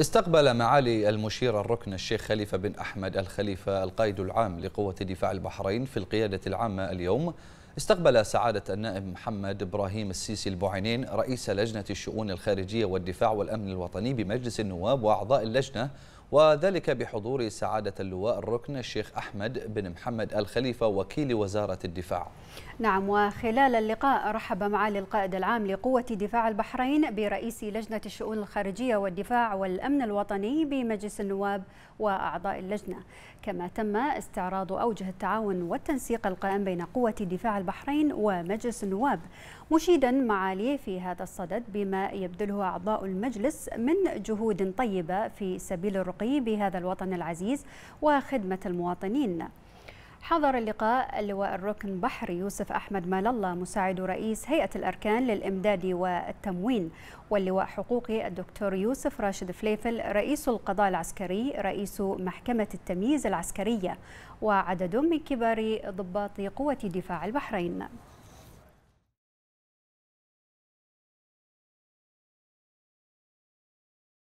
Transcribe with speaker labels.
Speaker 1: استقبل معالي المشير الركن الشيخ خليفة بن أحمد الخليفة القائد العام لقوة دفاع البحرين في القيادة العامة اليوم استقبل سعادة النائب محمد إبراهيم السيسي البوعينين رئيس لجنة الشؤون الخارجية والدفاع والأمن الوطني بمجلس النواب وأعضاء اللجنة وذلك بحضور سعادة اللواء الركن الشيخ أحمد بن محمد الخليفة وكيل وزارة الدفاع
Speaker 2: نعم وخلال اللقاء رحب معالي القائد العام لقوة دفاع البحرين برئيس لجنة الشؤون الخارجية والدفاع والأمن الوطني بمجلس النواب وأعضاء اللجنة كما تم استعراض أوجه التعاون والتنسيق القائم بين قوة دفاع البحرين ومجلس النواب مشيدا معاليه في هذا الصدد بما يبذله أعضاء المجلس من جهود طيبة في سبيل الرقابة التشرقي بهذا الوطن العزيز وخدمة المواطنين حضر اللقاء اللواء الركن بحري يوسف أحمد مال الله مساعد رئيس هيئة الأركان للإمداد والتموين واللواء حقوقي الدكتور يوسف راشد فليفل رئيس القضاء العسكري رئيس محكمة التمييز العسكرية وعدد من كبار ضباط قوة دفاع البحرين